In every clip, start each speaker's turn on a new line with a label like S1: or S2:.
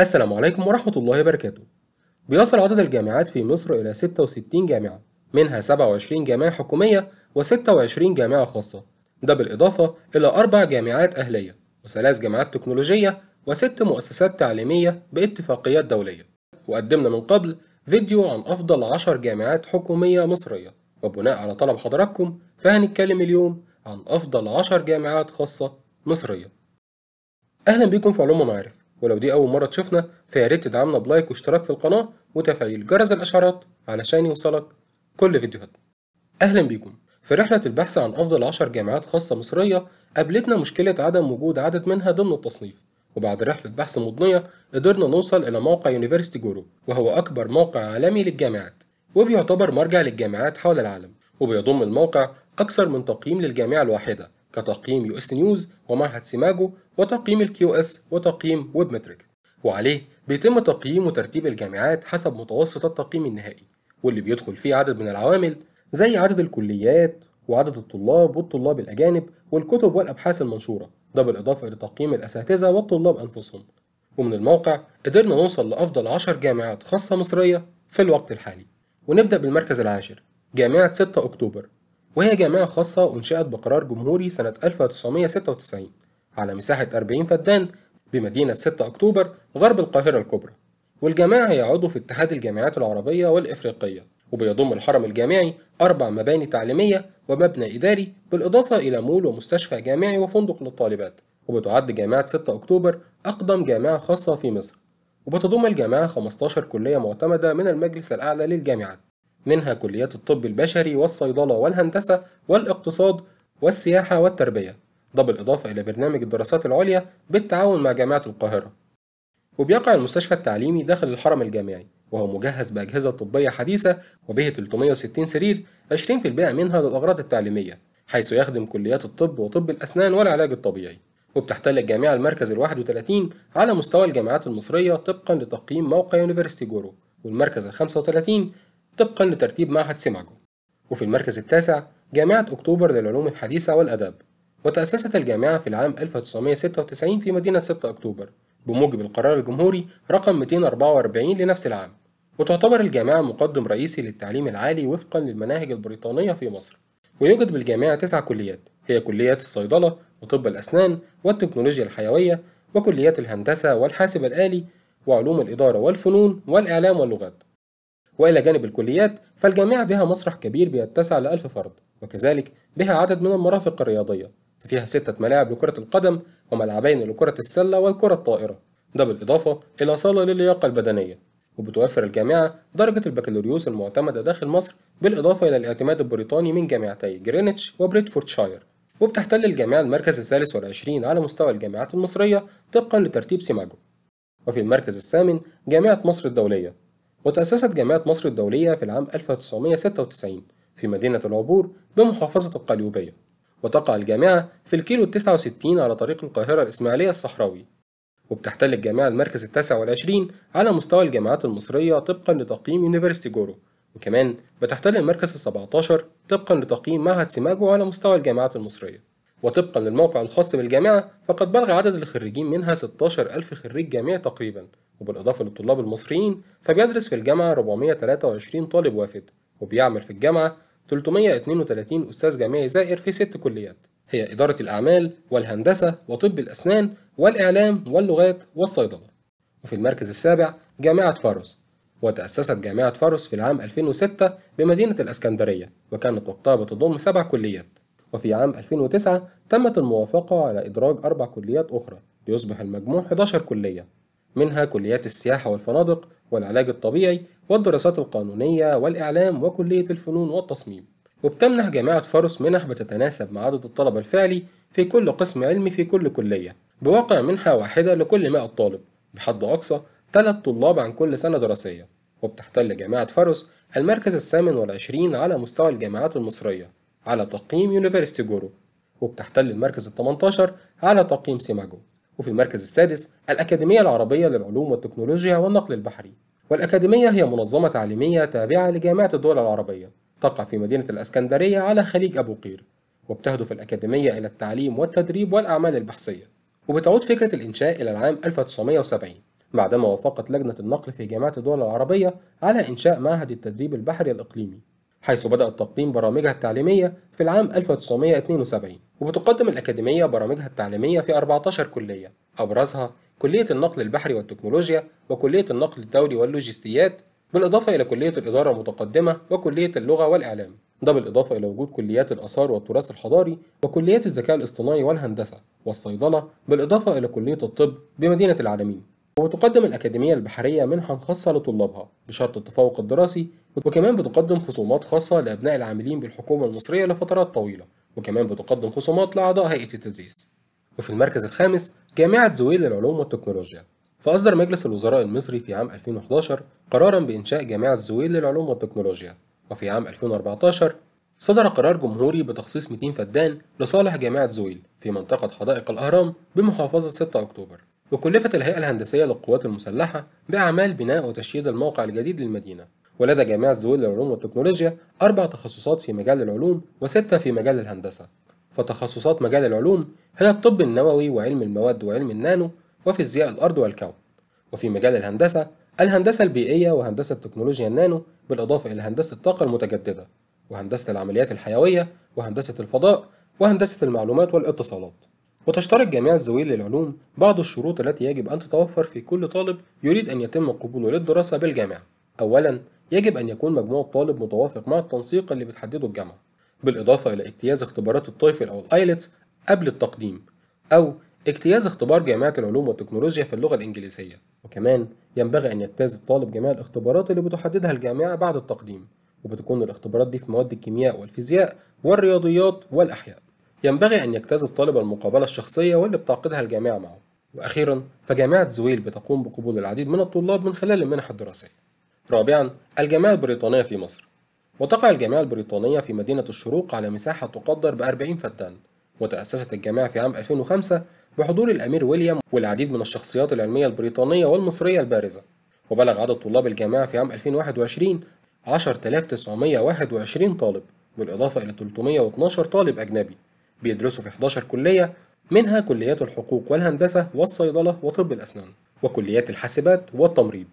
S1: السلام عليكم ورحمة الله وبركاته بيصل عدد الجامعات في مصر إلى 66 جامعة منها 27 جامعة حكومية و26 جامعة خاصة ده بالإضافة إلى أربع جامعات أهلية وثلاث جامعات تكنولوجية وست مؤسسات تعليمية باتفاقيات دولية وقدمنا من قبل فيديو عن أفضل 10 جامعات حكومية مصرية وبناء على طلب حضراتكم فهنتكلم اليوم عن أفضل 10 جامعات خاصة مصرية أهلا بكم في علوم ومعارف ولو دي أول مرة تشوفنا فيا ريت تدعمنا بلايك واشتراك في القناة وتفعيل جرس الإشعارات علشان يوصلك كل فيديوهاتنا. أهلا بيكم في رحلة البحث عن أفضل 10 جامعات خاصة مصرية قابلتنا مشكلة عدم وجود عدد منها ضمن التصنيف وبعد رحلة بحث مضنية قدرنا نوصل إلى موقع يونيفرستي جورو وهو أكبر موقع عالمي للجامعات وبيعتبر مرجع للجامعات حول العالم وبيضم الموقع أكثر من تقييم للجامعة الواحدة كتقييم يو اس نيوز ومعهد سيماجو وتقييم الكيو اس وتقييم ويب متريك وعليه بيتم تقييم وترتيب الجامعات حسب متوسط التقييم النهائي واللي بيدخل فيه عدد من العوامل زي عدد الكليات وعدد الطلاب والطلاب الأجانب والكتب والأبحاث المنشورة ده بالإضافة إلى تقييم الأساتذة والطلاب أنفسهم ومن الموقع قدرنا نوصل لأفضل 10 جامعات خاصة مصرية في الوقت الحالي ونبدأ بالمركز العاشر جامعة 6 أكتوبر وهي جامعة خاصة أنشئت بقرار جمهوري سنة 1996 على مساحة 40 فدان بمدينة 6 أكتوبر غرب القاهرة الكبرى والجامعة هي عضو في اتحاد الجامعات العربية والإفريقية وبيضم الحرم الجامعي أربع مباني تعليمية ومبنى إداري بالإضافة إلى مول ومستشفى جامعي وفندق للطالبات وبتعد جامعة 6 أكتوبر أقدم جامعة خاصة في مصر وبتضم الجامعة 15 كلية معتمدة من المجلس الأعلى للجامعات منها كليات الطب البشري والصيدلة والهندسة والاقتصاد والسياحة والتربية ده بالإضافة إلى برنامج الدراسات العليا بالتعاون مع جامعة القاهرة وبيقع المستشفى التعليمي داخل الحرم الجامعي وهو مجهز بأجهزة طبية حديثة وبه 360 سرير 20% منها للأغراض التعليمية حيث يخدم كليات الطب وطب الأسنان والعلاج الطبيعي وبتحتل الجامعة المركز ال 31 على مستوى الجامعات المصرية طبقا لتقييم موقع يونيفرستي جورو والمركز ال 35 طبقا لترتيب معهد سيماجو وفي المركز التاسع جامعة أكتوبر للعلوم الحديثة والآداب وتأسست الجامعة في العام 1996 في مدينة 6 أكتوبر بموجب القرار الجمهوري رقم 244 لنفس العام وتعتبر الجامعة مقدم رئيسي للتعليم العالي وفقا للمناهج البريطانية في مصر ويوجد بالجامعة تسع كليات هي كليات الصيدلة وطب الأسنان والتكنولوجيا الحيوية وكليات الهندسة والحاسب الآلي وعلوم الإدارة والفنون والإعلام واللغات وإلى جانب الكليات فالجامعة بها مسرح كبير بيتسع لألف فرد وكذلك بها عدد من المرافق الرياضية ففيها ستة ملاعب لكرة القدم وملعبين لكرة السلة والكرة الطائرة ده بالإضافة إلى صالة للياقة البدنية وبتوفر الجامعة درجة البكالوريوس المعتمدة داخل مصر بالإضافة إلى الاعتماد البريطاني من جامعتي جرينتش شاير وبتحتل الجامعة المركز الثالث والعشرين على مستوى الجامعات المصرية طبقا لترتيب سيماجو وفي المركز الثامن جامعة مصر الدولية وتأسست جامعة مصر الدولية في العام 1996 في مدينة العبور بمحافظة القليوبية وتقع الجامعة في الكيلو 69 على طريق القاهرة الإسماعيلية الصحراوي وبتحتل الجامعة المركز التاسع والعشرين على مستوى الجامعات المصرية طبقا لتقييم يونيفرستي جورو وكمان بتحتل المركز ال17 طبقا لتقييم معهد سيماجو على مستوى الجامعات المصرية وطبقا للموقع الخاص بالجامعة فقد بلغ عدد الخريجين منها 16 ألف خريج جامعي تقريبا وبالإضافة للطلاب المصريين فبيدرس في الجامعة 423 طالب وافد وبيعمل في الجامعة 332 أستاذ جامعي زائر في ست كليات هي إدارة الأعمال والهندسة وطب الأسنان والإعلام واللغات والصيدلة وفي المركز السابع جامعة فاروس وتأسست جامعة فاروس في العام 2006 بمدينة الأسكندرية وكانت وقتها بتضم سبع كليات وفي عام 2009 تمت الموافقة على إدراج أربع كليات أخرى ليصبح المجموع 11 كلية منها كليات السياحة والفنادق والعلاج الطبيعي والدراسات القانونية والإعلام وكلية الفنون والتصميم وبتمنح جامعة فاروس منح بتتناسب مع عدد الطلبة الفعلي في كل قسم علمي في كل كلية بواقع منحة واحدة لكل 100 طالب بحد أقصى 3 طلاب عن كل سنة دراسية وبتحتل جامعة فاروس المركز الثامن والعشرين على مستوى الجامعات المصرية على تقييم يونيفرستي جورو وبتحتل المركز التمنتاشر على تقييم سيماجو وفي المركز السادس الأكاديمية العربية للعلوم والتكنولوجيا والنقل البحري والأكاديمية هي منظمة تعليمية تابعة لجامعة الدول العربية تقع في مدينة الأسكندرية على خليج أبو قير وبتهدف الأكاديمية إلى التعليم والتدريب والأعمال البحثية وبتعود فكرة الإنشاء إلى العام 1970 بعدما وافقت لجنة النقل في جامعة الدول العربية على إنشاء معهد التدريب البحري الإقليمي حيث بدأت تقديم برامجها التعليمية في العام 1972 وبتقدم الأكاديمية برامجها التعليمية في 14 كلية أبرزها كلية النقل البحري والتكنولوجيا وكلية النقل الدولي واللوجستيات بالإضافة إلى كلية الإدارة المتقدمة وكلية اللغة والإعلام ده بالإضافة إلى وجود كليات الآثار والتراث الحضاري وكليات الذكاء الاصطناعي والهندسة والصيدلة بالإضافة إلى كلية الطب بمدينة العالمين وتقدم الأكاديمية البحرية منحا خاصة لطلابها بشرط التفوق الدراسي وكمان بتقدم خصومات خاصة لأبناء العاملين بالحكومة المصرية لفترات طويلة وكمان بتقدم خصومات لأعضاء هيئة التدريس وفي المركز الخامس جامعة زويل للعلوم والتكنولوجيا فأصدر مجلس الوزراء المصري في عام 2011 قرارا بإنشاء جامعة زويل للعلوم والتكنولوجيا وفي عام 2014 صدر قرار جمهوري بتخصيص 200 فدان لصالح جامعة زويل في منطقة حدائق الأهرام بمحافظة 6 أكتوبر وكلفت الهيئة الهندسية للقوات المسلحة بأعمال بناء وتشييد الموقع الجديد للمدينة ولدى جامعة زويل للعلوم والتكنولوجيا أربع تخصصات في مجال العلوم وستة في مجال الهندسة فتخصصات مجال العلوم هي الطب النووي وعلم المواد وعلم النانو وفيزياء الأرض والكون وفي مجال الهندسة الهندسة البيئية وهندسة تكنولوجيا النانو بالإضافة إلى هندسة الطاقة المتجددة وهندسة العمليات الحيوية وهندسة الفضاء وهندسة المعلومات والاتصالات وتشترط جامعة زويل للعلوم بعض الشروط التي يجب أن تتوفر في كل طالب يريد أن يتم قبوله للدراسة بالجامعة أولاً يجب أن يكون مجموع الطالب متوافق مع التنسيق اللي بتحدده الجامعة بالإضافة إلى اجتياز اختبارات التويفل أو الآيلتس قبل التقديم أو اجتياز اختبار جامعة العلوم والتكنولوجيا في اللغة الإنجليزية وكمان ينبغي أن يجتاز الطالب جميع الاختبارات اللي بتحددها الجامعة بعد التقديم وبتكون الاختبارات دي في مواد الكيمياء والفيزياء والرياضيات والأحياء ينبغي أن يجتاز الطالب المقابلة الشخصية واللي بتعقدها الجامعة معه وأخيرا فجامعة زويل بتقوم بقبول العديد من الطلاب من خلال المنح الدراسية رابعا الجمعية البريطانية في مصر وتقع الجامعة البريطانية في مدينة الشروق على مساحة تقدر بأربعين فتان وتأسست الجامعة في عام 2005 بحضور الأمير ويليام والعديد من الشخصيات العلمية البريطانية والمصرية البارزة وبلغ عدد طلاب الجامعة في عام 2021 10921 طالب بالإضافة إلى 312 طالب أجنبي بيدرسوا في 11 كلية منها كليات الحقوق والهندسة والصيدلة وطب الأسنان وكليات الحاسبات والتمريض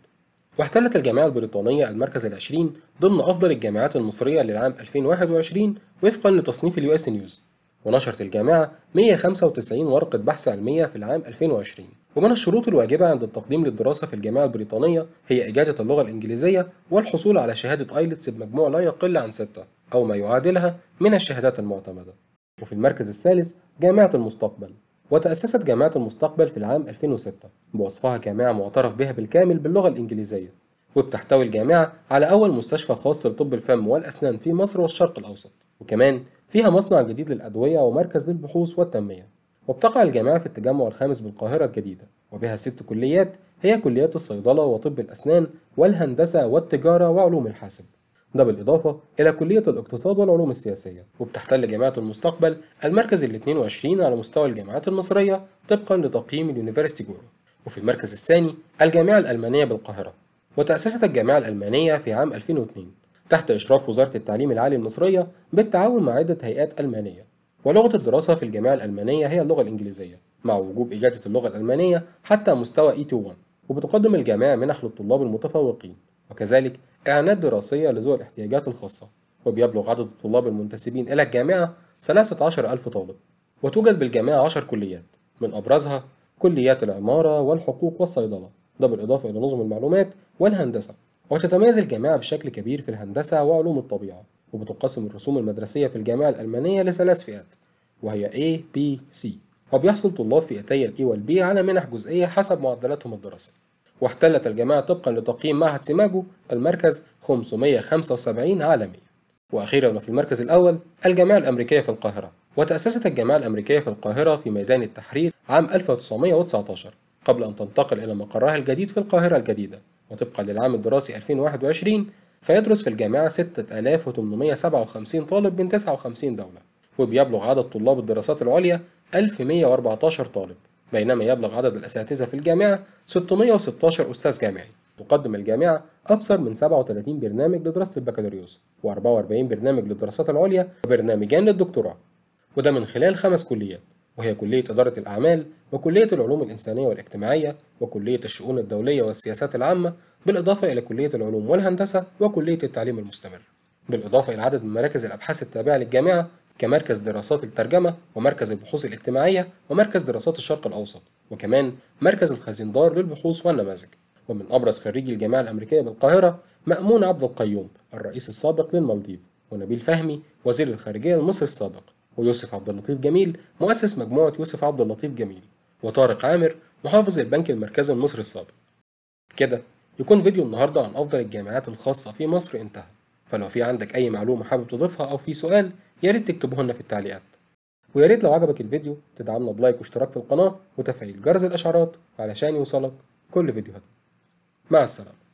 S1: واحتلت الجامعة البريطانية المركز العشرين ضمن أفضل الجامعات المصرية للعام 2021 وفقا لتصنيف اليو اس نيوز ونشرت الجامعة 195 ورقة بحث علمية في العام 2020 ومن الشروط الواجبة عند التقديم للدراسة في الجامعة البريطانية هي إجادة اللغة الإنجليزية والحصول على شهادة آيلتس بمجموع لا يقل عن ستة أو ما يعادلها من الشهادات المعتمدة وفي المركز الثالث جامعة المستقبل وتأسست جامعة المستقبل في العام 2006 بوصفها جامعة معترف بها بالكامل باللغة الإنجليزية وبتحتوي الجامعة على أول مستشفى خاص لطب الفم والأسنان في مصر والشرق الأوسط وكمان فيها مصنع جديد للأدوية ومركز للبحوث والتنمية وبتقع الجامعة في التجمع الخامس بالقاهرة الجديدة وبها ست كليات هي كليات الصيدلة وطب الأسنان والهندسة والتجارة وعلوم الحاسب ده بالإضافة إلى كلية الاقتصاد والعلوم السياسية وبتحتل جامعة المستقبل المركز ال 22 على مستوى الجامعات المصرية طبقا لتقييم اليونيفرستي جورو وفي المركز الثاني الجامعة الألمانية بالقاهرة وتأسست الجامعة الألمانية في عام 2002 تحت إشراف وزارة التعليم العالي المصرية بالتعاون مع عدة هيئات ألمانية ولغة الدراسة في الجامعة الألمانية هي اللغة الإنجليزية مع وجوب اجاده اللغه اللغة الألمانية حتى مستوى E21 وبتقدم الجامعة منح للطلاب المتفوقين وكذلك إعانات دراسية لذوي الاحتياجات الخاصة وبيبلغ عدد الطلاب المنتسبين إلى الجامعة 13 ألف طالب وتوجد بالجامعة 10 كليات من أبرزها كليات العمارة والحقوق والصيدلة ده بالإضافة إلى نظم المعلومات والهندسة وتتميز الجامعة بشكل كبير في الهندسة وعلوم الطبيعة وبتقسم الرسوم المدرسية في الجامعة الألمانية لثلاث فئات وهي A, B, C وبيحصل طلاب فئتي ال A وال B على منح جزئية حسب معدلاتهم الدراسية واحتلت الجماعة طبقا لتقييم معهد سيماجو المركز 575 عالميا وأخيرا وفي المركز الأول الجامعة الأمريكية في القاهرة وتأسست الجامعة الأمريكية في القاهرة في ميدان التحرير عام 1919 قبل أن تنتقل إلى مقرها الجديد في القاهرة الجديدة وطبقا للعام الدراسي 2021 فيدرس في الجامعة 6857 طالب من 59 دولة وبيبلغ عدد طلاب الدراسات العليا 1114 طالب بينما يبلغ عدد الأساتذة في الجامعة 616 أستاذ جامعي تقدم الجامعة أكثر من 37 برنامج لدراسة البكالوريوس و44 برنامج للدراسات العليا وبرنامجان للدكتوراه وده من خلال خمس كليات وهي كلية إدارة الأعمال وكلية العلوم الإنسانية والاجتماعية وكلية الشؤون الدولية والسياسات العامة بالإضافة إلى كلية العلوم والهندسة وكلية التعليم المستمر بالإضافة إلى عدد من مراكز الأبحاث التابعة للجامعة كمركز دراسات الترجمة ومركز البحوث الاجتماعية ومركز دراسات الشرق الأوسط وكمان مركز الخزندار للبحوث والنماذج ومن أبرز خريجي الجامعة الأمريكية بالقاهرة مأمون عبد القيوم الرئيس السابق للمالديف ونبيل فهمي وزير الخارجية المصري السابق ويوسف عبد اللطيف جميل مؤسس مجموعة يوسف عبد اللطيف جميل وطارق عامر محافظ البنك المركزي المصري السابق كده يكون فيديو النهاردة عن أفضل الجامعات الخاصة في مصر انتهى فلو في عندك أي معلومة حابب تضيفها أو في سؤال يا ريت لنا في التعليقات ويا ريت لو عجبك الفيديو تدعمنا بلايك واشتراك في القناة وتفعيل جرس الإشعارات علشان يوصلك كل فيديوهاتنا مع السلامة